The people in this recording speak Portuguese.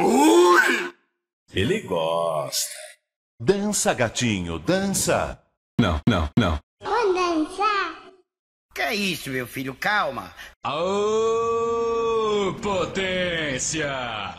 Ui! Ele gosta. Dança, gatinho, dança. Não, não, não. Vou dançar. Que é isso, meu filho? Calma. Aô, potência!